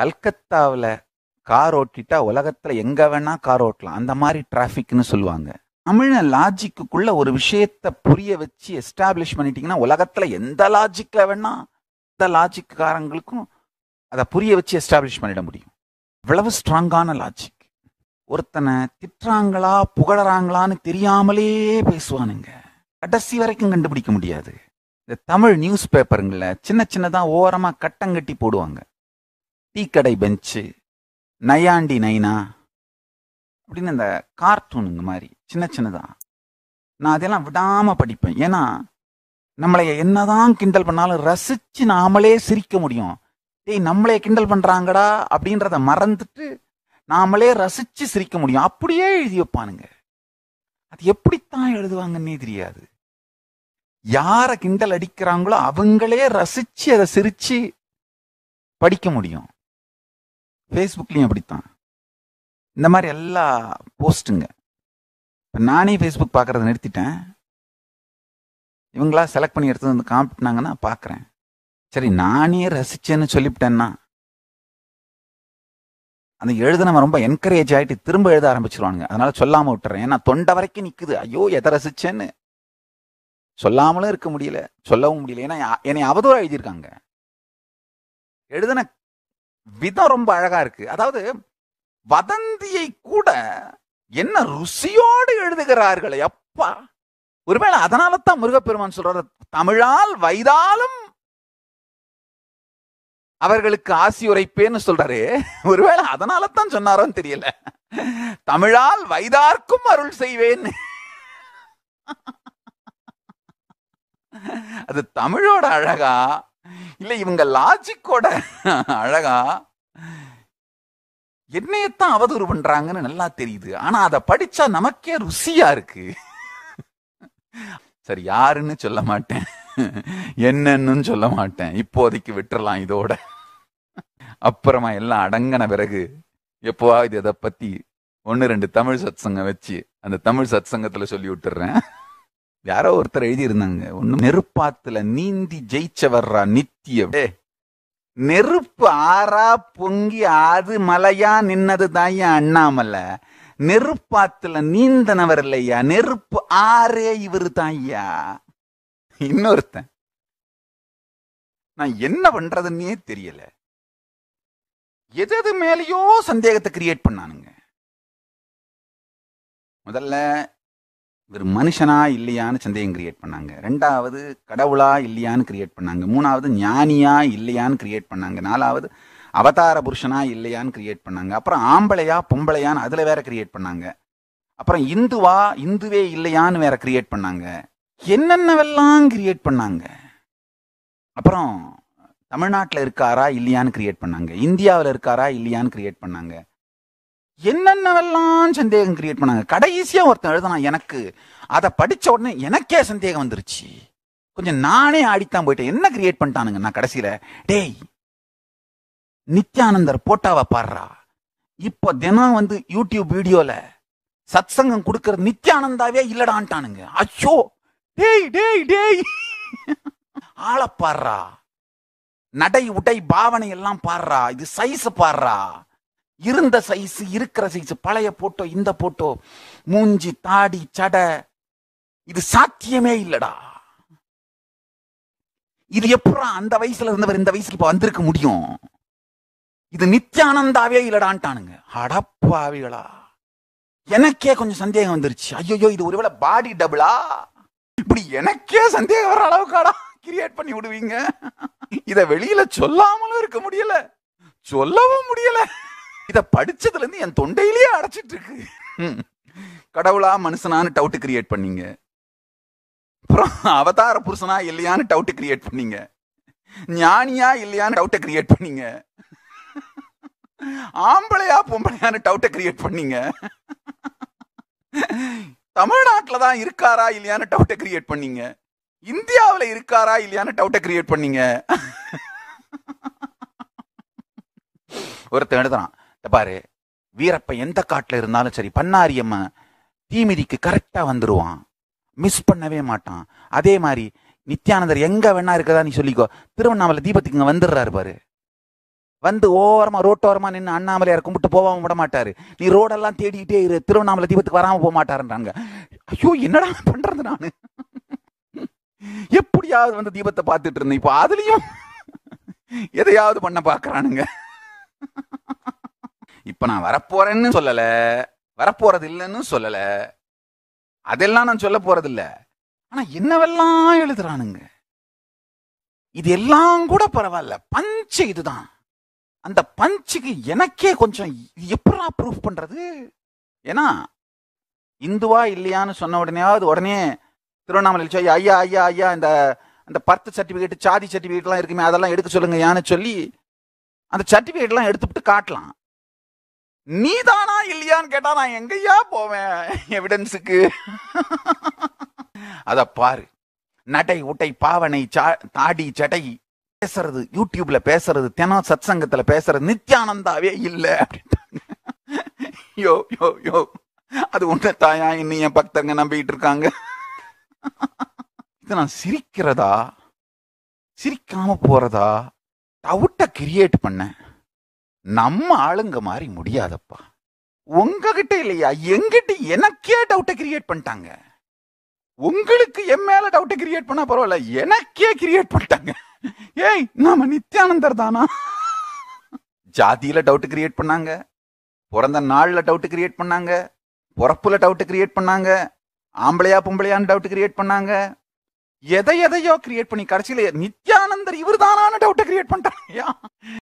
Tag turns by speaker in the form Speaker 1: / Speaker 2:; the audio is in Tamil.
Speaker 1: கல்கத்தாவில் கார் ஓட்டிட்டா உலகத்தில் எங்கே வேணால் கார் ஓட்டலாம் அந்த மாதிரி டிராஃபிக்னு சொல்லுவாங்க தமிழ லாஜிக்குள்ள ஒரு விஷயத்தை புரிய வச்சு எஸ்டாப்ளிஷ் பண்ணிட்டீங்கன்னா உலகத்தில் எந்த லாஜிக்கில் வேணால் எந்த லாஜிக்காரங்களுக்கும் அதை புரிய வச்சு எஸ்டாப்ளிஷ் பண்ணிட முடியும் இவ்வளவு ஸ்ட்ராங்கான லாஜிக் ஒருத்தனை திட்டுறாங்களா புகழறாங்களான்னு தெரியாமலே பேசுவானுங்க கடைசி வரைக்கும் கண்டுபிடிக்க முடியாது இந்த தமிழ் நியூஸ் பேப்பருங்களில் சின்ன சின்னதாக ஓரமாக கட்டங்கட்டி போடுவாங்க டீக்கடை பெஞ்சு நையாண்டி நைனா அப்படின்னு அந்த கார்ட்டூனுங்க மாதிரி சின்ன சின்னதாக நான் அதெல்லாம் விடாமல் படிப்பேன் ஏன்னா நம்மளை என்னதான் கிண்டல் பண்ணாலும் ரசித்து நாமளே சிரிக்க முடியும் டேய் நம்மளே கிண்டல் பண்ணுறாங்கடா அப்படின்றத மறந்துட்டு நாமளே ரசித்து சிரிக்க முடியும் அப்படியே எழுதி வைப்பானுங்க அது எப்படித்தான் எழுதுவாங்கன்னே தெரியாது யாரை கிண்டல் அடிக்கிறாங்களோ அவங்களே ரசித்து அதை சிரித்து படிக்க முடியும் ஃபேஸ்புக்லேயும் அப்படித்தான் இந்த மாதிரி எல்லா போஸ்ட்டுங்க இப்போ நானே ஃபேஸ்புக் பார்க்குறத நிறுத்திட்டேன் இவங்களா செலக்ட் பண்ணி எடுத்து வந்து காமிட்டினாங்கன்னா பார்க்குறேன் சரி நானே ரசிச்சேன்னு சொல்லிவிட்டேன்னா அந்த எழுதுனவன் ரொம்ப என்கரேஜ் ஆகிட்டு திரும்ப எழுத ஆரம்பிச்சிருவானுங்க அதனால சொல்லாமல் விட்டுறேன் ஏன்னா தொண்டை வரைக்கும் நிற்குது ஐயோ எதை ரசிச்சேன்னு சொல்லாமலும் இருக்க முடியல சொல்லவும் முடியல ஏன்னா என்னை அவதூறாக எழுதியிருக்காங்க எழுதின விதம் ரொம்ப அழகா இருக்கு அதாவது வதந்தியை கூட என்ன ருசியோடு எழுதுகிறார்கள் அப்பா ஒருவேளை அதனால தான் முருகப்பெருமான் சொல்றாரு தமிழால் வைதாலும் அவர்களுக்கு ஆசி உரைப்பேன்னு சொல்றாரு ஒருவேளை அதனால தான் சொன்னாரோன்னு தெரியல தமிழால் வைதார்க்கும் அருள் செய்வேன் அது தமிழோட அழகா இல்லை இவங்க லாஜிக்கோட அழகா என்னையத்தான் அவதூறு பண்றாங்கன்னு நல்லா தெரியுது ஆனா அதை படிச்சா நமக்கே ருசியா இருக்கு சரி யாருன்னு சொல்ல மாட்டேன் என்னன்னு சொல்ல மாட்டேன் இப்போதைக்கு விட்டுறலாம் இதோட அப்புறமா எல்லாம் அடங்கின பிறகு இது இதை பத்தி ஒன்னு ரெண்டு தமிழ் சத்சங்கம் வச்சு அந்த தமிழ் சத்சங்கத்துல சொல்லி விட்டுறேன் யாரோ ஒருத்தர் எழுதியிருந்தாங்க ஒன்னும் நெருப்பாத்துல நீந்தி ஜெயிச்ச வர்றா நித்தியம் நெருப்பு ஆறா பொங்கி ஆறு மலையா நின்னது தாயா அண்ணாமல நெருப்பாத்துல நீந்தனவர் இல்லையா நெருப்பு ஆறே இவர் தாயா இன்னொருத்தன் நான் என்ன பண்றதுன்னே தெரியல எதது மேலேயோ சந்தேகத்தை கிரியேட் பண்ணானுங்க முதல்ல இவர் மனுஷனா இல்லையான்னு சந்தேகம் கிரியேட் பண்ணாங்க ரெண்டாவது கடவுளா இல்லையான்னு கிரியேட் பண்ணாங்க மூணாவது ஞானியா இல்லையான்னு கிரியேட் பண்ணாங்க நாலாவது அவதார புருஷனா இல்லையான்னு கிரியேட் பண்ணாங்க அப்புறம் ஆம்பளையா பொம்பளையான்னு அதில் வேற கிரியேட் பண்ணாங்க அப்புறம் இந்துவா இந்துவே இல்லையான்னு வேற கிரியேட் பண்ணாங்க என்னென்னவெல்லாம் கிரியேட் பண்ணாங்க அப்புறம் தமிழ்நாட்டில் இருக்காரா இல்லையான்னு கிரியேட் பண்ணாங்க இந்தியாவில் இருக்காரா இல்லையான்னு கிரியேட் பண்ணாங்க என்னென்னவெல்லாம் சந்தேகம் கிரியேட் பண்ணாங்க கடைசியாக ஒருத்தன் எழுதுனா எனக்கு அதை படித்த உடனே எனக்கே சந்தேகம் வந்துருச்சு கொஞ்சம் நானே ஆடித்தான் போயிட்டேன் என்ன கிரியேட் பண்ணிட்டானுங்க நான் கடைசியில் டேய் நித்யானந்தர் போட்டாவை பாடுறா இப்போ தினம் வந்து யூடியூப் வீடியோவில் சத் சங்கம் நித்யானந்தாவே இல்லடான்ட்டானுங்க அச்சோ டேய் டேய் டேய் ஆளை பாடுறா நடை உடை பாவனை எல்லாம் பாடுறா இது சைஸ் பாடுறா இருந்த சைஸ் இருக்கிற சைஸ் பழைய போட்டோ இந்த போட்டோ மூஞ்சி தாடி சட இது சாத்தியமே இல்லடா இது எப்பறம் அந்த வயசுல இருந்தவர் இந்த வயசுல இப்ப வந்திருக்க முடியும் இது நித்யானந்தாவே இல்லடான்ட்டானுங்க அடப்பாவிகளா எனக்கே கொஞ்சம் சந்தேகம் வந்துருச்சு ஐயோ இது ஒருவேளை பாடி டபுளா இப்படி எனக்கே சந்தேகம் வர அளவுக்காடா கிரியேட் பண்ணி விடுவீங்க இத வெளியில சொல்லாமலும் இருக்க முடியல சொல்லவும் முடியல இதை படிச்சதுல இருந்து என் தொண்டையிலேயே அடைச்சிட்டு இருக்கு கடவுளா மனுஷனான்னு டவுட் கிரியேட் பண்ணீங்க அப்புறம் அவதார புருஷனா இல்லையான்னு டவுட் கிரியேட் பண்ணீங்க ஞானியா இல்லையான்னு டவுட்டை கிரியேட் பண்ணீங்க ஆம்பளையா பொம்பளையான்னு டவுட்டை கிரியேட் பண்ணீங்க தமிழ்நாட்டில் தான் இருக்காரா இல்லையான்னு டவுட்டை கிரியேட் பண்ணீங்க இந்தியாவில் இருக்காரா இல்லையான்னு டவுட்டை கிரியேட் பண்ணீங்க ஒருத்தன் எழுதுறான் பாரு வீரப்ப எந்த காட்டில் இருந்தாலும் சரி பன்னாரியம்ம தீமிதிக்கு கரெக்டாக வந்துடுவான் மிஸ் பண்ணவே மாட்டான் அதே மாதிரி நித்யானந்தர் எங்கே வேணா இருக்கதா நீ சொல்லிக்கோ திருவண்ணாமலை தீபத்துக்கு இங்கே வந்துடுறாரு பாரு வந்து ஓரமாக ரோட்டோரமாக நின்று அண்ணாமலையார் கும்பிட்டு போகாமல் விட மாட்டார் நீ ரோடெல்லாம் தேடிக்கிட்டே இரு திருவண்ணாமலை தீபத்துக்கு வராமல் போக மாட்டாருன்றாங்க ஐயோ என்னடா பண்ணுறது நான் எப்படியாவது வந்து தீபத்தை பார்த்துட்டு இருந்தேன் இப்போ அதுலேயும் எதையாவது பண்ண பார்க்குறானுங்க இப்போ நான் வரப்போறேன்னு சொல்லலை வரப்போறது இல்லைன்னு சொல்லலை அதெல்லாம் நான் சொல்ல போறதில்ல ஆனா என்னவெல்லாம் எழுதுறானுங்க இது எல்லாம் கூட பரவாயில்ல பஞ்சு இதுதான் அந்த பஞ்சுக்கு எனக்கே கொஞ்சம் எப்படா ப்ரூஃப் பண்றது ஏன்னா இந்துவா இல்லையான்னு சொன்ன உடனேயாவது உடனே திருவண்ணாமலை ஐயா ஐயா ஐயா இந்த அந்த பர்த் சர்டிபிகேட் சாதி சர்டிஃபிகேட்லாம் இருக்குமே அதெல்லாம் எடுக்க சொல்லுங்க யான்னு சொல்லி அந்த சர்டிபிகேட்லாம் எடுத்துட்டு காட்டலாம் நீதானா இல்லையான்னு கேட்டா நான் எங்கேயா போவேன் எவிடன்ஸுக்கு அத பாரு நடை உட்டை பாவனை தாடி சடை பேசுறது யூடியூப்ல பேசுறது தினம் சத் சங்கத்துல பேசுறது நித்யானந்தாவே இல்லை யோ யோ யோ அது உன்ன தாயா இன்னும் என் பக்தங்க நம்பிட்டு இருக்காங்க இது நான் சிரிக்கிறதா சிரிக்காம போறதா டவுட்டை கிரியேட் பண்ணேன் நம்ம ஆளுங்க மாதிரி முடியாதப்பா உங்ககிட்ட இல்லையா எங்கிட்ட எனக்கே டவுட்டை கிரியேட் பண்ணிட்டாங்க உங்களுக்கு என் மேல டவுட்டை கிரியேட் பண்ணா பரவாயில்ல எனக்கே கிரியேட் பண்ணிட்டாங்க ஏய் நாம நித்யானந்தர் தானா ஜாதியில டவுட் கிரியேட் பண்ணாங்க பிறந்த நாள்ல டவுட் கிரியேட் பண்ணாங்க பிறப்புல டவுட் கிரியேட் பண்ணாங்க ஆம்பளையா பொம்பளையான்னு டவுட் கிரியேட் பண்ணாங்க எதை எதையோ கிரியேட் பண்ணி கடைசியில நித்யானந்தர் இவர் தானான டவுட்டை கிரியேட் பண்ணிட்டாங்க